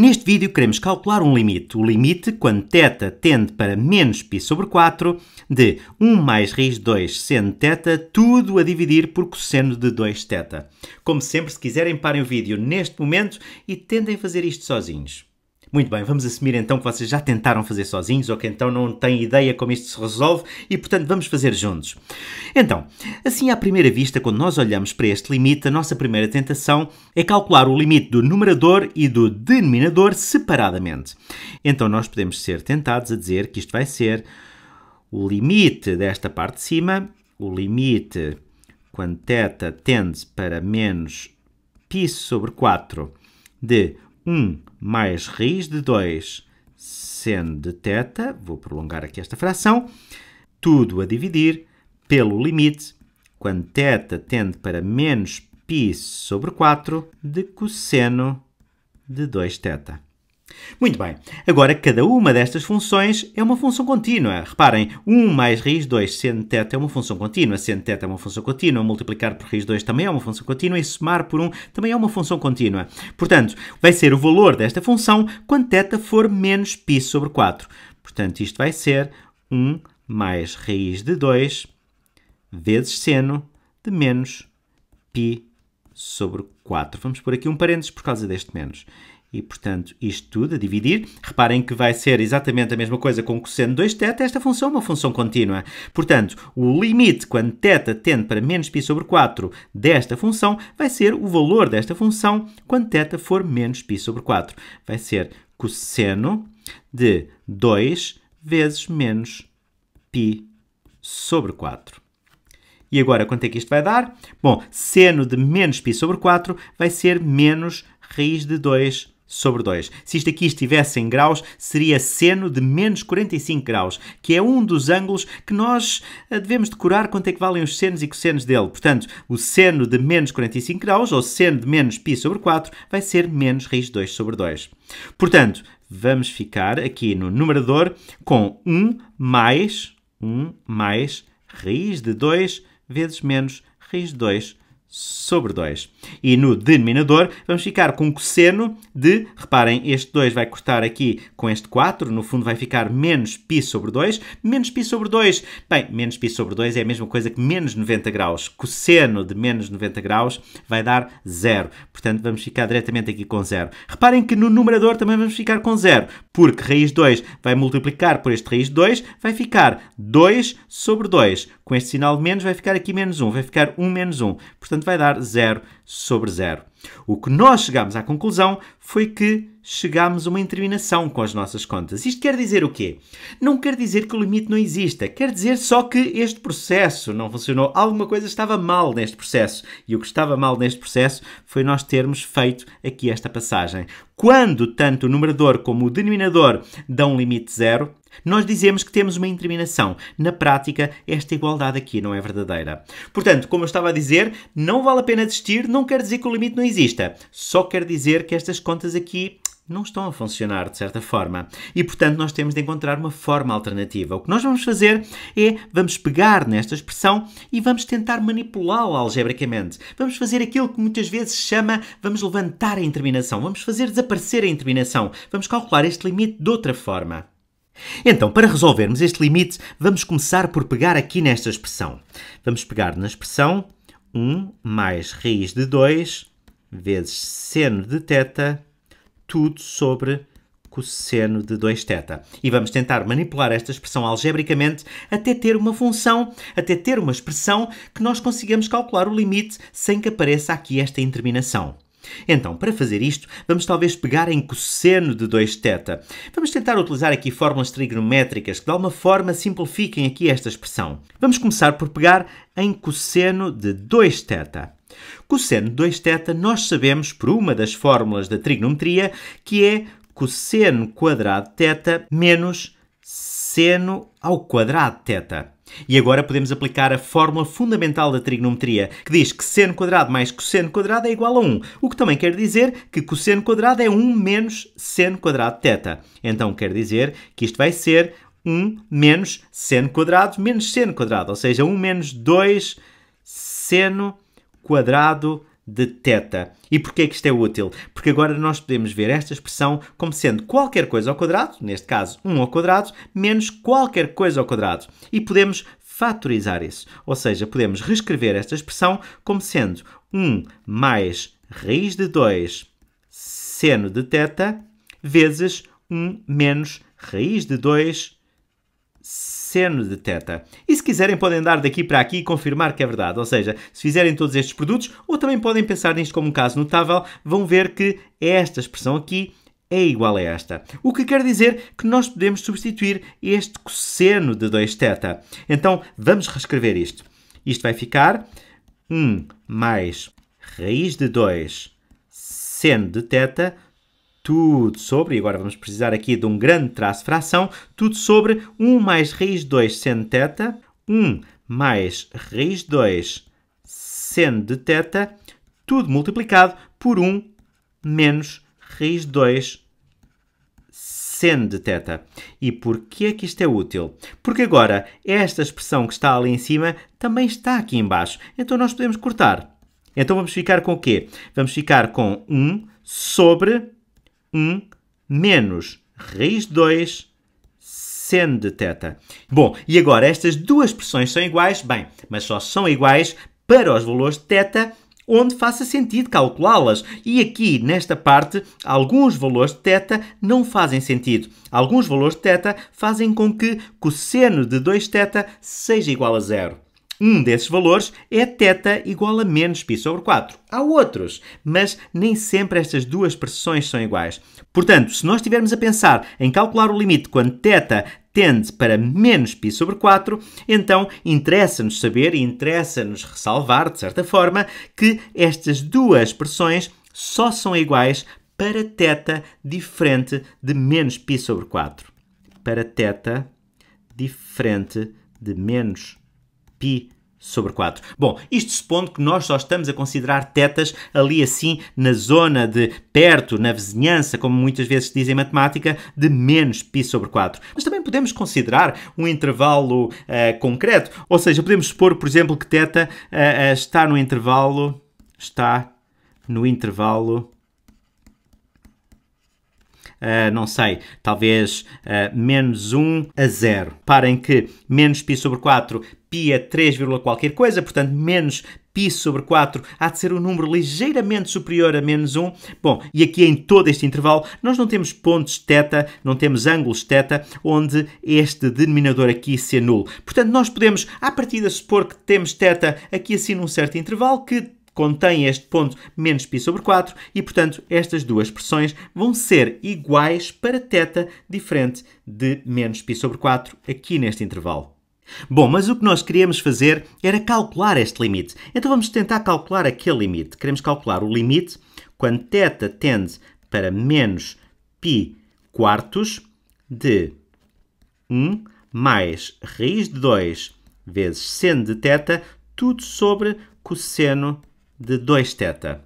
Neste vídeo queremos calcular um limite. O limite quando θ tende para menos π sobre 4 de 1 mais raiz de 2 seno θ, tudo a dividir por cosseno de 2 θ. Como sempre, se quiserem, parem o vídeo neste momento e tentem fazer isto sozinhos. Muito bem, vamos assumir então que vocês já tentaram fazer sozinhos ou que então não têm ideia como isto se resolve e, portanto, vamos fazer juntos. Então, assim à primeira vista, quando nós olhamos para este limite, a nossa primeira tentação é calcular o limite do numerador e do denominador separadamente. Então, nós podemos ser tentados a dizer que isto vai ser o limite desta parte de cima, o limite quando θ tende para menos π sobre 4 de 1 mais raiz de 2 seno de θ, vou prolongar aqui esta fração, tudo a dividir pelo limite quando θ tende para menos π sobre 4 de cosseno de 2θ. Muito bem, agora cada uma destas funções é uma função contínua. Reparem, 1 mais raiz 2 seno θ é uma função contínua, seno θ é uma função contínua, multiplicar por raiz 2 também é uma função contínua e somar por 1 também é uma função contínua. Portanto, vai ser o valor desta função quando θ for menos π sobre 4. Portanto, isto vai ser 1 mais raiz de 2 vezes seno de menos π sobre 4. Vamos pôr aqui um parênteses por causa deste menos. E, portanto, isto tudo a dividir. Reparem que vai ser exatamente a mesma coisa com cosseno de 2 teta. Esta função é uma função contínua. Portanto, o limite quando teta tende para menos π sobre 4 desta função vai ser o valor desta função quando teta for menos π sobre 4. Vai ser cosseno de 2 vezes menos π sobre 4. E agora, quanto é que isto vai dar? Bom, seno de menos π sobre 4 vai ser menos raiz de 2 sobre 2. Se isto aqui estivesse em graus, seria seno de menos 45 graus, que é um dos ângulos que nós eh, devemos decorar quanto é que valem os senos e cossenos dele. Portanto, o seno de menos 45 graus, ou seno de menos π sobre 4, vai ser menos raiz de 2 sobre 2. Portanto, vamos ficar aqui no numerador com 1 mais, 1 mais raiz de 2 vezes menos raiz de 2 sobre 2. E no denominador vamos ficar com um cosseno de, reparem, este 2 vai cortar aqui com este 4, no fundo vai ficar menos π sobre 2, menos π sobre 2. Bem, menos π sobre 2 é a mesma coisa que menos 90 graus. Cosseno de menos 90 graus vai dar 0. Portanto, vamos ficar diretamente aqui com 0. Reparem que no numerador também vamos ficar com 0, porque raiz 2 vai multiplicar por este raiz 2, vai ficar 2 sobre 2. Com este sinal de menos vai ficar aqui menos 1, vai ficar 1 menos 1. Portanto, portanto vai dar 0 sobre 0. O que nós chegamos à conclusão foi que chegamos a uma interminação com as nossas contas. Isto quer dizer o quê? Não quer dizer que o limite não exista, quer dizer só que este processo não funcionou. Alguma coisa estava mal neste processo. E o que estava mal neste processo foi nós termos feito aqui esta passagem. Quando tanto o numerador como o denominador dão limite zero, nós dizemos que temos uma interminação. Na prática, esta igualdade aqui não é verdadeira. Portanto, como eu estava a dizer, não vale a pena desistir, não quer dizer que o limite não exista. Só quer dizer que estas contas aqui não estão a funcionar de certa forma. E portanto, nós temos de encontrar uma forma alternativa. O que nós vamos fazer é vamos pegar nesta expressão e vamos tentar manipulá-la algebricamente. Vamos fazer aquilo que muitas vezes chama vamos levantar a interminação, vamos fazer desaparecer a interminação, vamos calcular este limite de outra forma. Então, para resolvermos este limite, vamos começar por pegar aqui nesta expressão. Vamos pegar na expressão 1 mais raiz de 2 vezes seno de teta tudo sobre cosseno de 2 θ. E vamos tentar manipular esta expressão algebricamente até ter uma função, até ter uma expressão que nós consigamos calcular o limite sem que apareça aqui esta interminação. Então, para fazer isto, vamos talvez pegar em cosseno de 2 teta. Vamos tentar utilizar aqui fórmulas trigonométricas que de alguma forma simplifiquem aqui esta expressão. Vamos começar por pegar em cosseno de 2 teta. Cosseno de 2 teta nós sabemos por uma das fórmulas da trigonometria que é cosseno quadrado teta menos seno ao quadrado θ. E agora podemos aplicar a fórmula fundamental da trigonometria, que diz que seno quadrado mais cosseno quadrado é igual a 1, o que também quer dizer que cosseno quadrado é 1 menos seno quadrado θ. Então quer dizer que isto vai ser 1 menos seno quadrado menos seno quadrado, ou seja, 1 menos 2 seno quadrado de E porquê é que isto é útil? Porque agora nós podemos ver esta expressão como sendo qualquer coisa ao quadrado, neste caso 1 ao quadrado, menos qualquer coisa ao quadrado. E podemos fatorizar isso. Ou seja, podemos reescrever esta expressão como sendo 1 mais raiz de 2 seno de teta vezes 1 menos raiz de 2 seno seno de teta. E se quiserem podem dar daqui para aqui e confirmar que é verdade. Ou seja, se fizerem todos estes produtos, ou também podem pensar nisto como um caso notável, vão ver que esta expressão aqui é igual a esta. O que quer dizer que nós podemos substituir este cosseno de 2 teta. Então, vamos reescrever isto. Isto vai ficar 1 mais raiz de 2 seno de teta tudo sobre, e agora vamos precisar aqui de um grande traço fração, tudo sobre 1 mais raiz de 2 seno de teta, 1 mais raiz de 2 seno de teta, tudo multiplicado por 1 menos raiz de 2 seno de teta. E por que é que isto é útil? Porque agora esta expressão que está ali em cima também está aqui embaixo, então nós podemos cortar. Então vamos ficar com o quê? Vamos ficar com 1 sobre 1 menos raiz de 2 seno de θ. Bom, e agora estas duas pressões são iguais? Bem, mas só são iguais para os valores de θ onde faça sentido calculá-las. E aqui, nesta parte, alguns valores de θ não fazem sentido. Alguns valores de θ fazem com que cosseno de 2θ seja igual a zero. Um desses valores é θ igual a menos π sobre 4. Há outros, mas nem sempre estas duas pressões são iguais. Portanto, se nós estivermos a pensar em calcular o limite quando θ tende para menos π sobre 4, então interessa-nos saber e interessa-nos ressalvar, de certa forma, que estas duas pressões só são iguais para θ diferente de menos π sobre 4. Para θ diferente de menos π sobre 4. Bom, isto supondo que nós só estamos a considerar tetas ali assim na zona de perto, na vizinhança, como muitas vezes dizem em matemática, de menos π sobre 4. Mas também podemos considerar um intervalo uh, concreto, ou seja, podemos supor, por exemplo, que teta uh, uh, está no intervalo está no intervalo uh, não sei, talvez uh, menos 1 a 0. Parem que menos π sobre 4, π é 3, qualquer coisa, portanto, menos π sobre 4 há de ser um número ligeiramente superior a menos 1. Bom, e aqui em todo este intervalo nós não temos pontos θ, não temos ângulos θ, onde este denominador aqui se anule. Portanto, nós podemos, à partida, supor que temos θ aqui assim num certo intervalo que contém este ponto menos π sobre 4 e, portanto, estas duas pressões vão ser iguais para θ diferente de menos π sobre 4 aqui neste intervalo. Bom, mas o que nós queríamos fazer era calcular este limite. Então vamos tentar calcular aquele limite. Queremos calcular o limite quando θ tende para menos π quartos de 1 mais raiz de 2 vezes seno de θ, tudo sobre cosseno de 2 teta.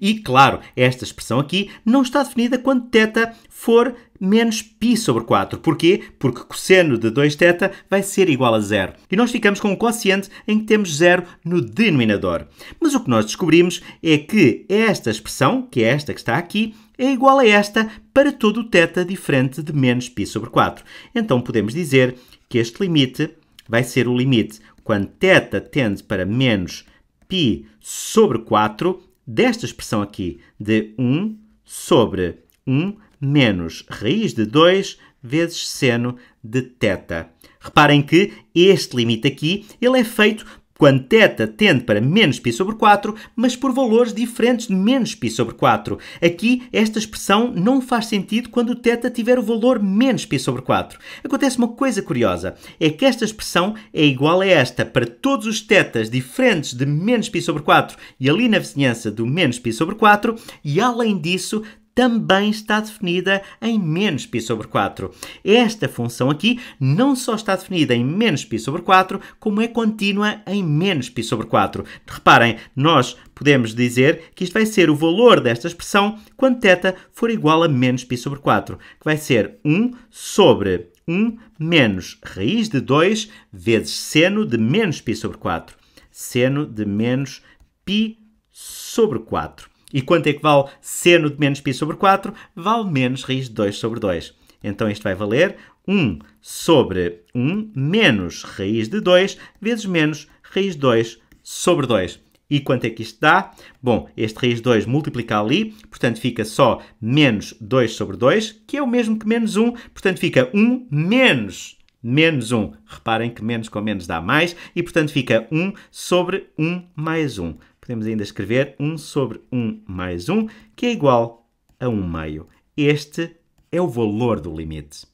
E claro, esta expressão aqui não está definida quando θ for menos π sobre 4. Porquê? Porque cosseno de 2θ vai ser igual a zero. E nós ficamos com um quociente em que temos zero no denominador. Mas o que nós descobrimos é que esta expressão, que é esta que está aqui, é igual a esta para todo o θ diferente de menos π sobre 4. Então podemos dizer que este limite vai ser o limite quando θ tende para menos π sobre 4 desta expressão aqui de 1 sobre 1 menos raiz de 2 vezes seno de θ. Reparem que este limite aqui ele é feito quando θ tende para menos π sobre 4, mas por valores diferentes de menos π sobre 4. Aqui, esta expressão não faz sentido quando θ tiver o valor menos π sobre 4. Acontece uma coisa curiosa, é que esta expressão é igual a esta para todos os tetas diferentes de menos π sobre 4 e ali na vizinhança do menos π sobre 4, e além disso, também está definida em menos π sobre 4. Esta função aqui não só está definida em menos π sobre 4, como é contínua em menos π sobre 4. Reparem, nós podemos dizer que isto vai ser o valor desta expressão quando θ for igual a menos π sobre 4, que vai ser 1 sobre 1 menos raiz de 2 vezes seno de menos π sobre 4. Seno de menos π sobre 4. E quanto é que vale seno de menos π sobre 4? Vale menos raiz de 2 sobre 2. Então isto vai valer 1 sobre 1 menos raiz de 2 vezes menos raiz de 2 sobre 2. E quanto é que isto dá? Bom, este raiz de 2 multiplica ali, portanto fica só menos 2 sobre 2, que é o mesmo que menos 1, portanto fica 1 menos menos 1. Reparem que menos com menos dá mais, e portanto fica 1 sobre 1 mais 1 podemos ainda escrever 1 sobre 1 mais 1, que é igual a 1 meio. Este é o valor do limite.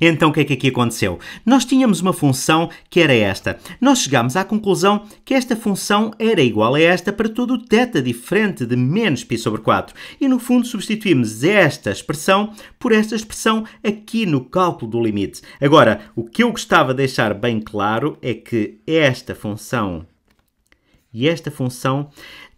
Então o que é que aqui aconteceu? Nós tínhamos uma função que era esta. Nós chegámos à conclusão que esta função era igual a esta para todo o θ diferente de menos π sobre 4. E no fundo substituímos esta expressão por esta expressão aqui no cálculo do limite. Agora, o que eu gostava de deixar bem claro é que esta função e esta função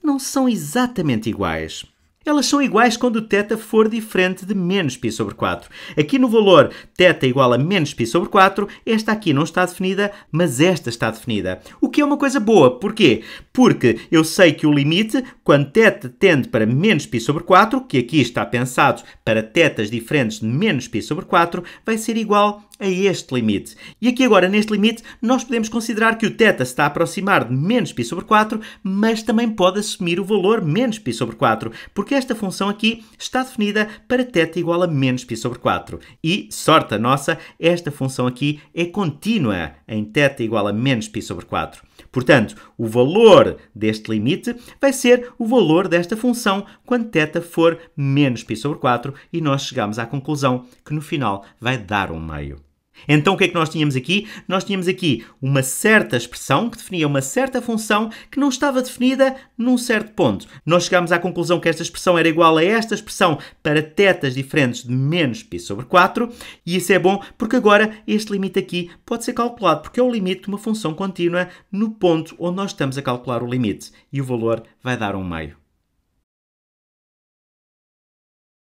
não são exatamente iguais elas são iguais quando o θ for diferente de menos π sobre 4. Aqui no valor θ igual a menos π sobre 4, esta aqui não está definida, mas esta está definida. O que é uma coisa boa. Porquê? Porque eu sei que o limite, quando θ tende para menos π sobre 4, que aqui está pensado para tetas diferentes de menos π sobre 4, vai ser igual a este limite. E aqui agora, neste limite, nós podemos considerar que o θ está a aproximar de menos π sobre 4, mas também pode assumir o valor menos π sobre 4, porque esta função aqui está definida para θ igual a menos π sobre 4. E, sorte a nossa, esta função aqui é contínua em θ igual a menos π sobre 4. Portanto, o valor deste limite vai ser o valor desta função quando θ for menos π sobre 4 e nós chegamos à conclusão que no final vai dar um meio. Então o que é que nós tínhamos aqui? Nós tínhamos aqui uma certa expressão que definia uma certa função que não estava definida num certo ponto. Nós chegámos à conclusão que esta expressão era igual a esta expressão para tetas diferentes de menos π sobre 4 e isso é bom porque agora este limite aqui pode ser calculado porque é o limite de uma função contínua no ponto onde nós estamos a calcular o limite e o valor vai dar um meio.